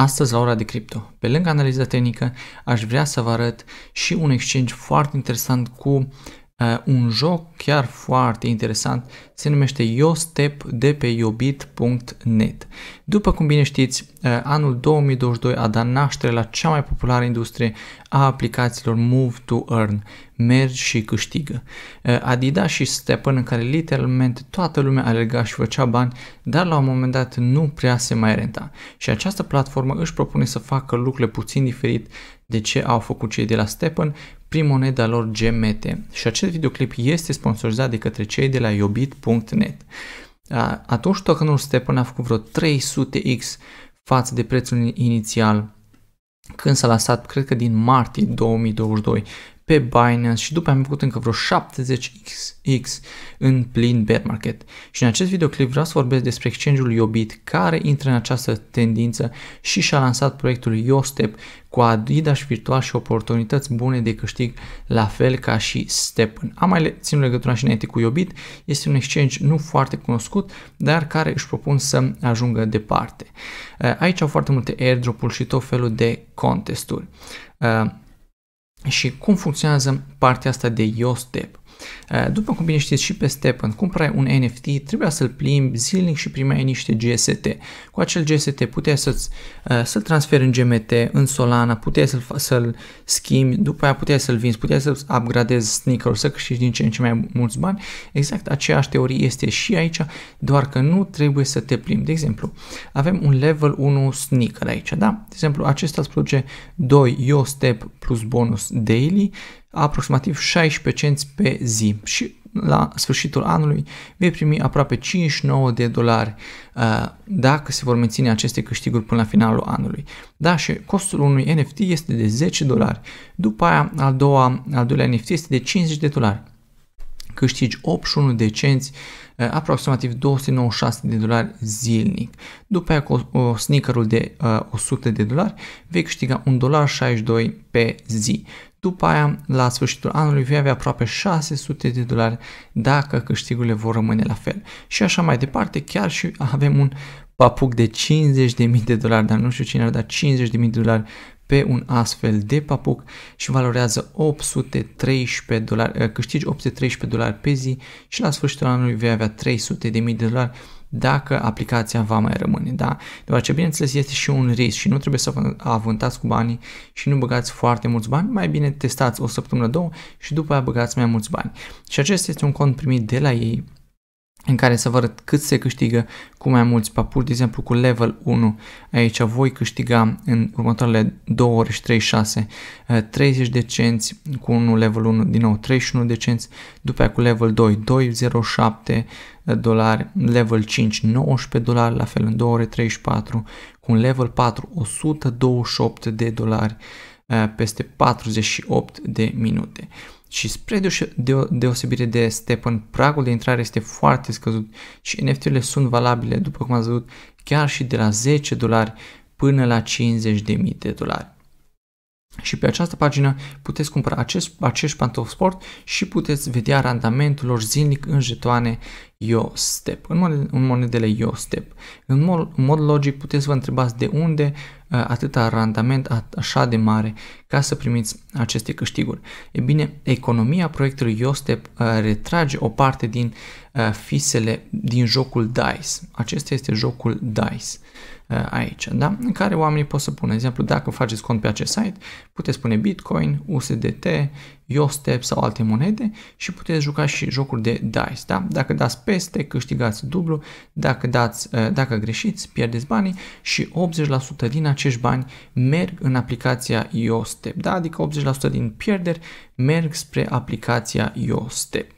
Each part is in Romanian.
Astăzi, la ora de cripto, pe lângă analiza tehnică, aș vrea să vă arăt și un exchange foarte interesant cu Eh, un joc chiar foarte interesant, se numește YoStep de pe iobit.net. După cum bine știți, eh, anul 2022 a dat naștere la cea mai populară industrie a aplicațiilor Move to Earn, mergi și câștigă. Eh, Adidas și Stepan în care literalmente toată lumea alerga și făcea bani, dar la un moment dat nu prea se mai renta. Și această platformă își propune să facă lucrurile puțin diferit de ce au făcut cei de la Stepan, prin moneda lor gemete și acest videoclip este sponsorizat de către cei de la iobit.net. Atunci tokenul Stepan a făcut vreo 300x față de prețul inițial când s-a lansat, cred că din martie 2022, pe Binance și după am făcut încă vreo 70x în plin bear market. Și în acest videoclip vreau să vorbesc despre exchange-ul Yobit care intră în această tendință și și-a lansat proiectul YoStep cu adidas virtual și oportunități bune de câștig la fel ca și Step. Am mai țin legătura și înainte cu Yobit, este un exchange nu foarte cunoscut, dar care își propun să ajungă departe. Aici au foarte multe airdrop-uri și tot felul de contesturi. Uh, și cum funcționează partea asta de YOSTEP. După cum bine știți și pe Step, când cumpărai un NFT, trebuia să-l plimbi zilnic și primeai niște GST. Cu acel GST puteai să-ți, să-l transferi în GMT, în Solana, puteai să-l, să schimbi, după aia puteai să-l vinzi, puteai să-l upgradezi sneaker să câștigi din ce în ce mai mulți bani. Exact aceeași teorie este și aici, doar că nu trebuie să te plimbi. De exemplu, avem un level 1 sneaker aici, da? De exemplu, acesta îți produce 2 yo step plus bonus daily aproximativ 16 cenți pe zi și la sfârșitul anului vei primi aproape 59 de dolari uh, dacă se vor menține aceste câștiguri până la finalul anului. Da, și costul unui NFT este de 10 dolari. După aia, al, doua, al doilea NFT este de 50 de dolari câștigi 81 de cenți, eh, aproximativ 296 de dolari zilnic. După aia cu o sneakerul de 100 eh, de dolari vei câștiga 1,62 62 pe zi. După aia, la sfârșitul anului, vei avea aproape 600 de dolari dacă câștigurile vor rămâne la fel. Și așa mai departe, chiar și avem un papuc de 50.000 de dolari, dar nu știu cine ar da 50.000 de dolari pe un astfel de papuc și valorează 813 dolari, uh, câștigi 813 dolari pe zi și la sfârșitul anului vei avea 300 de mii de dolari dacă aplicația va mai rămâne, da? Deoarece, bineînțeles, este și un risc și nu trebuie să vă avântați cu banii și nu băgați foarte mulți bani, mai bine testați o săptămână, două și după aia băgați mai mulți bani. Și acesta este un cont primit de la ei în care să vă arăt cât se câștigă cu mai mulți papuri, de exemplu cu level 1. Aici voi câștiga în următoarele 2 ore și 36 30 eh, de cenți, cu unul level 1 din nou 31 de cenți, după aia cu level 2 207 eh, dolari, level 5 19 dolari, la fel în 2 ore 34, cu un level 4 128 de dolari eh, peste 48 de minute. Și spre deosebire de stepan pragul de intrare este foarte scăzut și NFT-urile sunt valabile, după cum ați văzut, chiar și de la 10 dolari până la 50.000 de dolari. Și pe această pagină puteți cumpăra acest, acești pantofi sport și puteți vedea randamentul lor zilnic în jetoane YoStep, în, moned, în monedele YoStep. În mod, în mod logic puteți vă întrebați de unde ă, atâta randament așa de mare ca să primiți aceste câștiguri. E bine, economia proiectului YoStep ă, retrage o parte din ă, fisele din jocul DICE. Acesta este jocul DICE. Uh, aici, da? în care oamenii pot să pună, de exemplu, dacă faceți cont pe acest site, puteți pune Bitcoin, USDT, Yostep sau alte monede și puteți juca și jocuri de dice. Da? Dacă dați peste, câștigați dublu, dacă, dați, uh, dacă greșiți, pierdeți banii și 80% din acești bani merg în aplicația Yostep, da? adică 80% din pierderi merg spre aplicația Yostep.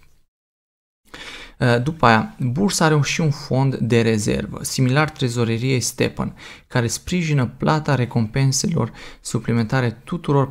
Eh, după aia, bursa are și un fond de rezervă, similar trezoreriei Stepan, care sprijină plata recompenselor suplimentare tuturor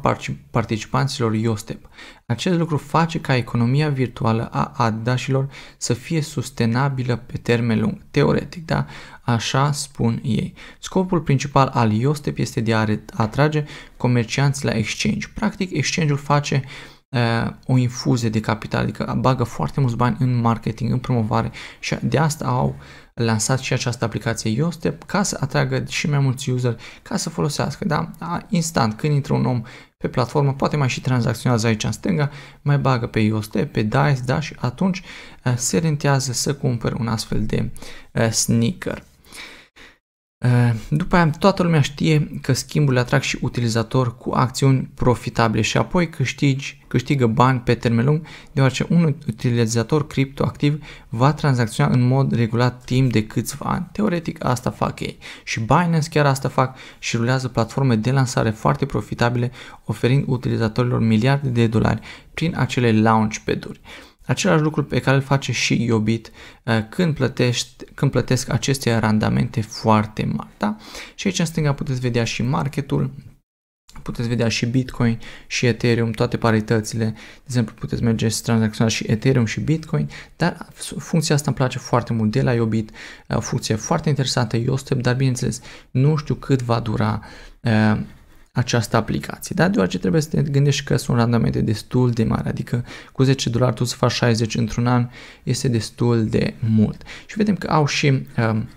participanților IOSTEP. Acest lucru face ca economia virtuală a adașilor să fie sustenabilă pe termen lung, teoretic, da? Așa spun ei. Scopul principal al IOSTEP este de a atrage comercianți la exchange. Practic, exchange-ul face uh, Eh, o infuzie de capital, adică bagă foarte mulți bani în marketing, în promovare și de asta au lansat și această aplicație Yostep ca să atragă și mai mulți user ca să folosească, da? Instant, când intră un om pe platformă, poate mai și tranzacționează aici în stânga, mai bagă pe Yostep, pe DICE, da? Și atunci eh, se rentează să cumpere un astfel de eh, sneaker. Eh, după aia, toată lumea știe că schimburile atrag și utilizator cu acțiuni profitabile și apoi câștigi, câștigă bani pe termen lung, deoarece un utilizator criptoactiv va tranzacționa în mod regulat timp de câțiva ani. Teoretic asta fac ei și Binance chiar asta fac și rulează platforme de lansare foarte profitabile oferind utilizatorilor miliarde de dolari prin acele launchpad duri. Același lucru pe care îl face și Iobit uh, când, plătești, când plătesc aceste randamente foarte mari. Da? Și aici în stânga puteți vedea și marketul, puteți vedea și Bitcoin și Ethereum, toate paritățile. De exemplu, puteți merge să tranzacționați și Ethereum și Bitcoin, dar funcția asta îmi place foarte mult de la Iobit, o uh, funcție foarte interesantă, IoStep. dar bineînțeles, nu știu cât va dura uh, această aplicație, da? deoarece trebuie să te gândești că sunt randamente destul de mari, adică cu 10 dolari tu să faci 60 într-un an este destul de mult. Și vedem că au și um,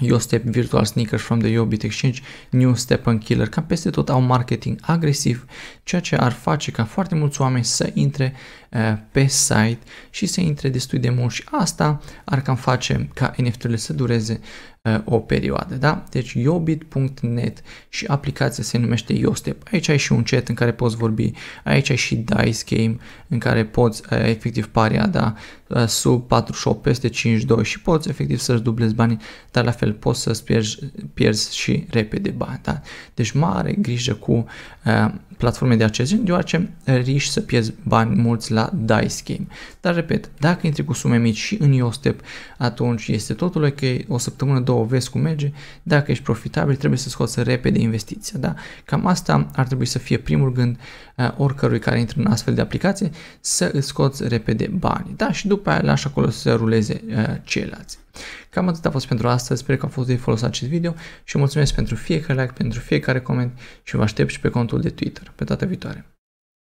Yo Step Virtual Sneakers from the Yobit Exchange, New Step and Killer, cam peste tot au marketing agresiv, ceea ce ar face ca foarte mulți oameni să intre uh, pe site și să intre destul de mult și asta ar cam face ca NFT-urile să dureze uh, o perioadă, da? Deci yobit.net și aplicația se numește YoStep. Aici ai și un chat în care poți vorbi, aici ai și Dice Game în care poți uh, efectiv paria, da? Uh, sub 48 peste 52 și poți efectiv să-ți dublezi banii, dar la fel altfel poți să-ți pierzi, pierzi și repede bani. Da? Deci mare grijă cu uh, platforme de acest gen, deoarece riști să pierzi bani mulți la dice game. Dar repet, dacă intri cu sume mici și în Iostep, atunci este totul ok, o săptămână, două vezi cum merge, dacă ești profitabil trebuie să scoți repede investiția. Da? Cam asta ar trebui să fie primul gând uh, oricărui care intră în astfel de aplicație, să îți scoți repede banii. Da? Și după aia lași acolo să ruleze uh, ceilalți. Cam atât a fost pentru astăzi, sper că a fost de folos acest video și mulțumesc pentru fiecare like, pentru fiecare coment și vă aștept și pe contul de Twitter. Pe data viitoare!